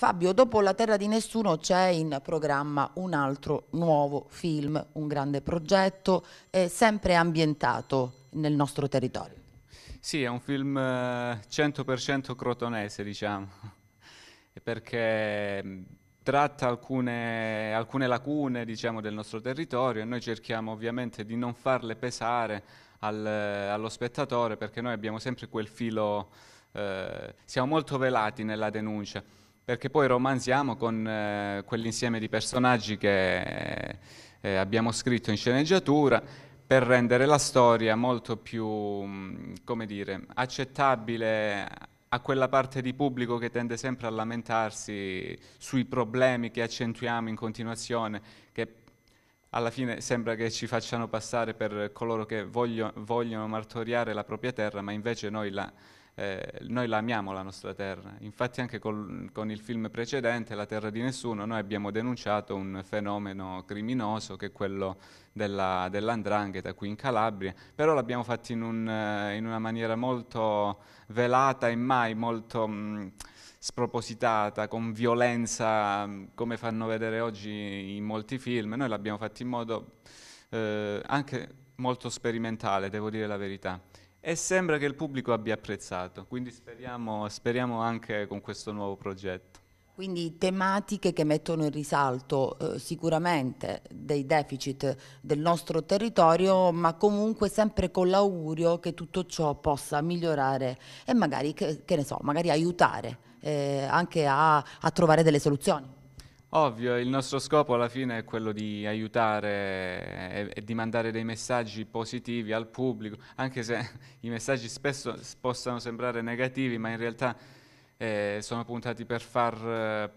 Fabio, dopo La terra di nessuno c'è in programma un altro nuovo film, un grande progetto, eh, sempre ambientato nel nostro territorio. Sì, è un film 100% eh, crotonese, diciamo, perché mm, tratta alcune, alcune lacune diciamo, del nostro territorio e noi cerchiamo ovviamente di non farle pesare al, eh, allo spettatore perché noi abbiamo sempre quel filo, eh, siamo molto velati nella denuncia perché poi romanziamo con eh, quell'insieme di personaggi che eh, abbiamo scritto in sceneggiatura per rendere la storia molto più, mm, come dire, accettabile a quella parte di pubblico che tende sempre a lamentarsi sui problemi che accentuiamo in continuazione, che alla fine sembra che ci facciano passare per coloro che voglio, vogliono martoriare la propria terra, ma invece noi la, eh, noi la amiamo la nostra terra. Infatti anche col, con il film precedente, La terra di nessuno, noi abbiamo denunciato un fenomeno criminoso che è quello della, dell'andrangheta qui in Calabria, però l'abbiamo fatto in, un, eh, in una maniera molto velata e mai molto... Mh, mm, spropositata, con violenza, mm, come fanno vedere oggi in molti film, noi l'abbiamo fatto in modo eh, anche molto sperimentale, devo dire la verità e sembra che il pubblico abbia apprezzato, quindi speriamo, speriamo anche con questo nuovo progetto. Quindi tematiche che mettono in risalto eh, sicuramente dei deficit del nostro territorio, ma comunque sempre con l'augurio che tutto ciò possa migliorare e magari, che, che ne so, magari aiutare eh, anche a, a trovare delle soluzioni. Ovvio, il nostro scopo alla fine è quello di aiutare e, e, di mandare dei messaggi positivi al pubblico, anche se i messaggi spesso possano sembrare negativi, ma in realtà eh, sono puntati per far,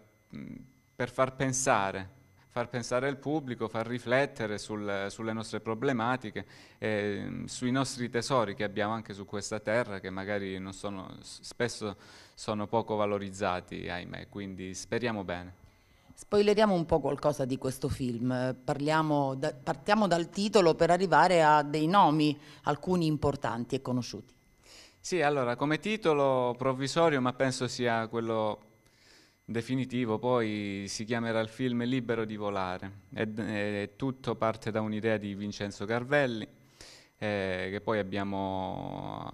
per far, pensare, far pensare il pubblico, far riflettere sul, sulle nostre problematiche, eh, sui nostri tesori che abbiamo anche su questa terra, che magari sono, spesso sono poco valorizzati, ahimè, quindi speriamo bene. Spoileriamo un po' qualcosa di questo film, Parliamo da, partiamo dal titolo per arrivare a dei nomi, alcuni importanti e conosciuti. Sì, allora come titolo provvisorio, ma penso sia quello definitivo, poi si chiamerà il film Libero di volare. E, e tutto parte da un'idea di Vincenzo Carvelli, eh, che poi abbiamo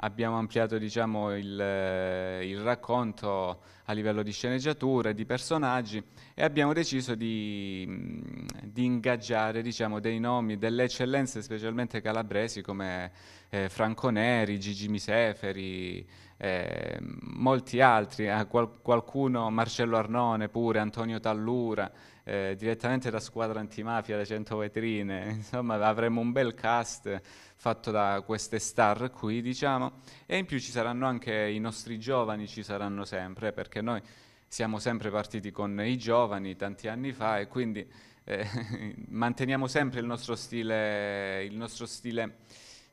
abbiamo ampliato diciamo, il, eh, il, racconto a livello di sceneggiatura, di personaggi e abbiamo deciso di, mm, di ingaggiare diciamo, dei nomi, delle eccellenze specialmente calabresi come eh, Franco Neri, Gigi Miseferi, eh, molti altri, eh, qual- qualcuno, Marcello Arnone pure, Antonio Tallura, eh, direttamente da squadra antimafia da 100 vetrine, insomma avremo un bel cast fatto da queste star qui diciamo e in più ci saranno anche i nostri giovani, ci saranno sempre perché noi siamo sempre partiti con i giovani tanti anni fa e quindi eh, manteniamo sempre il nostro stile, il nostro stile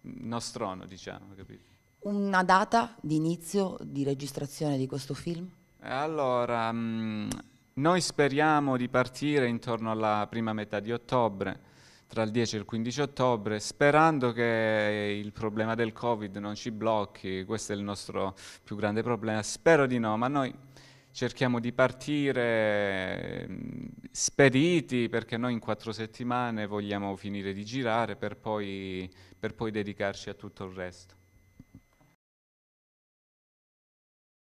nostrono diciamo, capito? una data di inizio di registrazione di questo film? Eh, allora, mh, mm, noi speriamo di partire intorno alla prima metà di ottobre, tra il 10 e il 15 ottobre, sperando che il problema del Covid non ci blocchi, questo è il nostro più grande problema, spero di no, ma noi cerchiamo di partire mm, spediti perché noi in quattro settimane vogliamo finire di girare per poi, per poi dedicarci a tutto il resto.